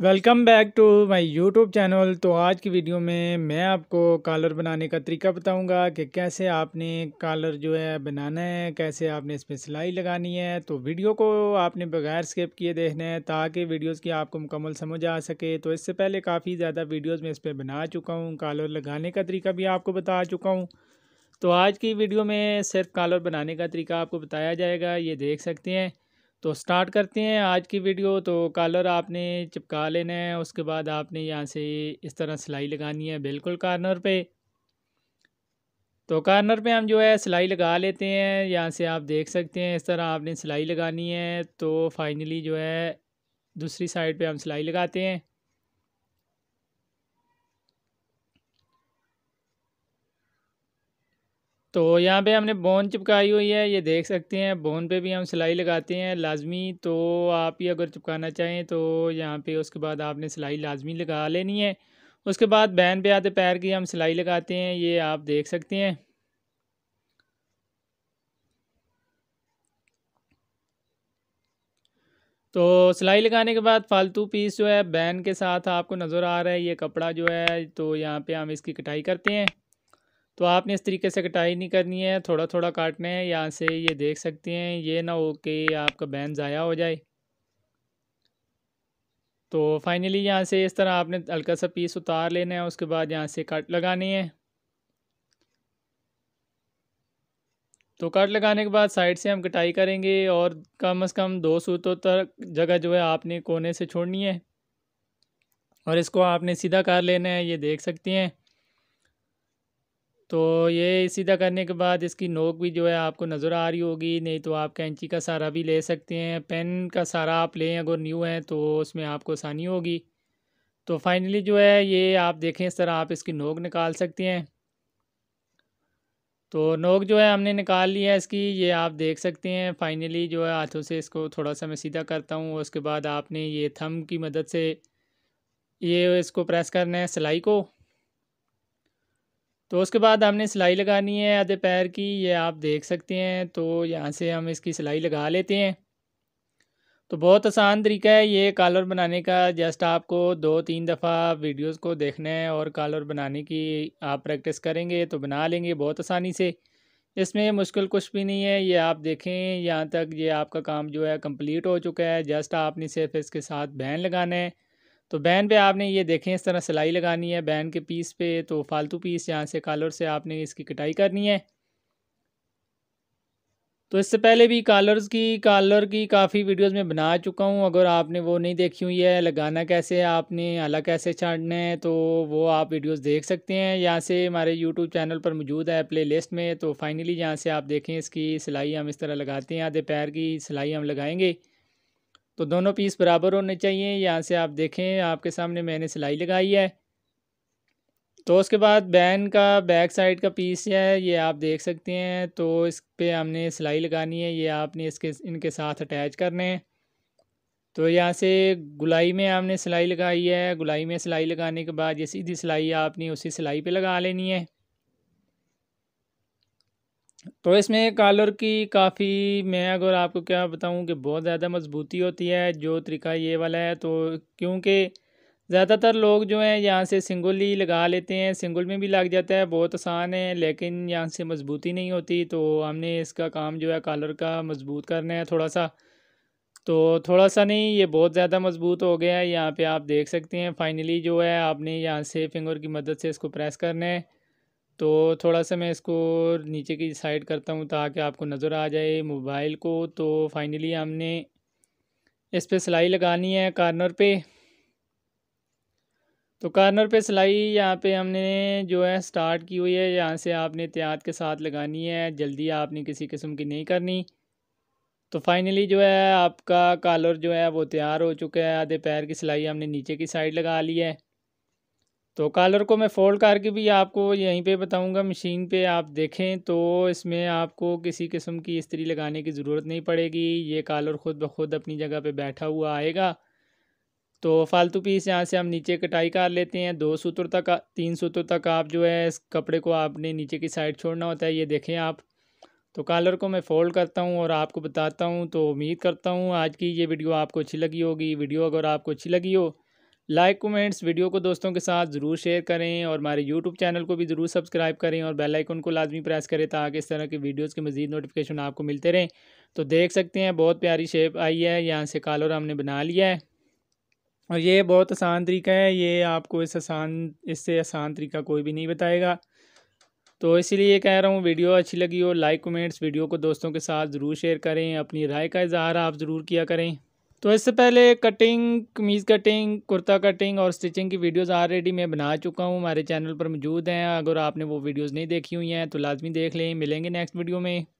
welcome back to my YouTube channel तो आज की वीडियो में मैं आपको कॉलर बनाने का तरीका बताऊंगा कि कैसे आपने कॉलर जो है बनाना है कैसे आपने इसमें सिलाई लगानी है तो वीडियो को आपने बगैर स्किप किए देखना है ताकि वीडियोस की आपको मुकम्मल समझ आ सके तो इससे पहले काफ़ी ज़्यादा वीडियोज़ में इस पर बना चुका हूँ कॉलर लगाने का तरीका भी आपको बता चुका हूँ तो आज की वीडियो में सिर्फ कॉलर बनाने का तरीका आपको बताया जाएगा ये देख सकते हैं तो स्टार्ट करते हैं आज की वीडियो तो कॉलर आपने चिपका लेना है उसके बाद आपने यहाँ से इस तरह सिलाई लगानी है बिल्कुल कॉर्नर पे तो कॉर्नर पे हम जो है सिलाई लगा लेते हैं यहाँ से आप देख सकते हैं इस तरह आपने सिलाई लगानी है तो फाइनली जो है दूसरी साइड पे हम सिलाई लगाते हैं तो यहाँ पे हमने बोन चिपकाई हुई है ये देख सकते हैं बोन पे भी हम सिलाई लगाते हैं लाजमी तो आप ये अगर चिपकाना चाहें तो यहाँ पे उसके बाद आपने सिलाई लाजमी लगा लेनी है उसके बाद बैन पे आते पैर की हम सिलाई लगाते हैं ये आप देख सकते हैं तो सिलाई लगाने के बाद फालतू पीस जो है बैन के साथ आपको नज़र आ रहा है ये कपड़ा जो है तो यहाँ पे हम इसकी कटाई करते हैं तो आपने इस तरीके से कटाई नहीं करनी है थोड़ा थोड़ा काटना है यहाँ से ये देख सकते हैं ये ना हो कि आपका बैन ज़ाया हो जाए तो फाइनली यहाँ से इस तरह आपने हल्का सा पीस उतार लेना है उसके बाद यहाँ से कट लगानी है तो कट लगाने के बाद साइड से हम कटाई करेंगे और कम से कम दो सूतों तक जगह जो है आपने कोने से छोड़नी है और इसको आपने सीधा कर लेना है ये देख सकती हैं तो ये सीधा करने के बाद इसकी नोक भी जो है आपको नज़र आ रही होगी नहीं तो आप कैंची का सारा भी ले सकते हैं पेन का सारा आप लें अगर न्यू है तो उसमें आपको आसानी होगी तो फाइनली जो है ये आप देखें इस तरह आप इसकी नोक निकाल सकते हैं तो नोक जो है हमने निकाल लिया है इसकी ये आप देख सकते हैं फाइनली जो है हाथों से इसको थोड़ा सा मैं सीधा करता हूँ उसके बाद आपने ये थम की मदद से ये इसको प्रेस करना है सिलाई को तो उसके बाद हमने सिलाई लगानी है आधे पैर की ये आप देख सकते हैं तो यहाँ से हम इसकी सिलाई लगा लेते हैं तो बहुत आसान तरीका है ये कॉलर बनाने का जस्ट आपको दो तीन दफ़ा वीडियोस को देखना है और कॉलर बनाने की आप प्रैक्टिस करेंगे तो बना लेंगे बहुत आसानी से इसमें मुश्किल कुछ भी नहीं है ये आप देखें यहाँ तक ये आपका काम जो है कंप्लीट हो चुका है जस्ट आपने सिर्फ इसके साथ बैन लगाना है तो बैन पे आपने ये देखें इस तरह सिलाई लगानी है बैन के पीस पे तो फालतू पीस यहाँ से कॉलर से आपने इसकी कटाई करनी है तो इससे पहले भी कॉलर्स की कॉलर की काफ़ी वीडियोस में बना चुका हूँ अगर आपने वो नहीं देखी हुई है लगाना कैसे है आपने आला कैसे छाटना है तो वो आप वीडियोस देख सकते हैं यहाँ से हमारे यूट्यूब चैनल पर मौजूद है प्ले लिस्ट में तो फाइनली यहाँ से आप देखें इसकी सिलाई हम इस तरह लगाते हैं आधे पैर की सिलाई हम लगाएँगे तो दोनों पीस बराबर होने चाहिए यहाँ से आप देखें आपके सामने मैंने सिलाई लगाई है तो उसके बाद बैन का बैक साइड का पीस है ये आप देख सकते हैं तो इस पर हमने सिलाई लगानी है ये आपने इसके इनके साथ अटैच करने हैं तो यहाँ से गुलाई में हमने सिलाई लगाई है गुलाई में सिलाई लगाने के बाद ये सीधी सिलाई आपने उसी सिलाई पे लगा लेनी है तो इसमें कॉलर की काफ़ी मैं अगर आपको क्या बताऊं कि बहुत ज़्यादा मजबूती होती है जो तरीका ये वाला है तो क्योंकि ज़्यादातर लोग जो हैं यहाँ से सिंगल ही लगा लेते हैं सिंगल में भी लग जाता है बहुत आसान है लेकिन यहाँ से मजबूती नहीं होती तो हमने इसका काम जो है कॉलर का मजबूत करना है थोड़ा सा तो थोड़ा सा नहीं ये बहुत ज़्यादा मजबूत हो गया है यहाँ पर आप देख सकते हैं फाइनली जो है आपने यहाँ से फिंगर की मदद से इसको प्रेस करना है तो थोड़ा सा मैं इसको नीचे की साइड करता हूँ ताकि आपको नज़र आ जाए मोबाइल को तो फाइनली हमने इस पर सिलाई लगानी है कार्नर पे तो कार्नर पे सिलाई यहाँ पे हमने जो है स्टार्ट की हुई है यहाँ से आपने एहतियात के साथ लगानी है जल्दी आपने किसी किस्म की नहीं करनी तो फाइनली जो है आपका कॉलर जो है वो तैयार हो चुका है आधे पैर की सिलाई हमने नीचे की साइड लगा ली है तो कॉलर को मैं फोल्ड करके भी आपको यहीं पे बताऊंगा मशीन पे आप देखें तो इसमें आपको किसी किस्म की इस्त्री लगाने की ज़रूरत नहीं पड़ेगी ये कॉलर ख़ुद ब खुद अपनी जगह पे बैठा हुआ आएगा तो फालतू पीस यहाँ से हम नीचे कटाई कर लेते हैं दो सूत्र तक तीन सूत्र तक आप जो है इस कपड़े को आपने नीचे की साइड छोड़ना होता है ये देखें आप तो कॉलर को मैं फ़ोल्ड करता हूँ और आपको बताता हूँ तो उम्मीद करता हूँ आज की ये वीडियो आपको अच्छी लगी होगी वीडियो अगर आपको अच्छी लगी हो लाइक कमेंट्स वीडियो को दोस्तों के साथ ज़रूर शेयर करें और हमारे यूट्यूब चैनल को भी ज़रूर सब्सक्राइब करें और बेल आइकन को लाजमी प्रेस करें ताकि इस तरह की वीडियोस की मज़ीद नोटिफिकेशन आपको मिलते रहें तो देख सकते हैं बहुत प्यारी शेप आई है यहाँ से कालोर हमने बना लिया है और ये बहुत आसान तरीका है ये आपको इस आसान इससे आसान तरीका कोई भी नहीं बताएगा तो इसलिए कह रहा हूँ वीडियो अच्छी लगी हो लाइक कमेंट्स वीडियो को दोस्तों के साथ ज़रूर शेयर करें अपनी राय का इजहार आप ज़रूर किया करें तो इससे पहले कटिंग कमीज़ कटिंग कुर्ता कटिंग और स्टिचिंग की वीडियोस ऑलरेडी मैं बना चुका हूँ हमारे चैनल पर मौजूद हैं अगर आपने वो वीडियोस नहीं देखी हुई हैं तो लाजमी देख लें मिलेंगे नेक्स्ट वीडियो में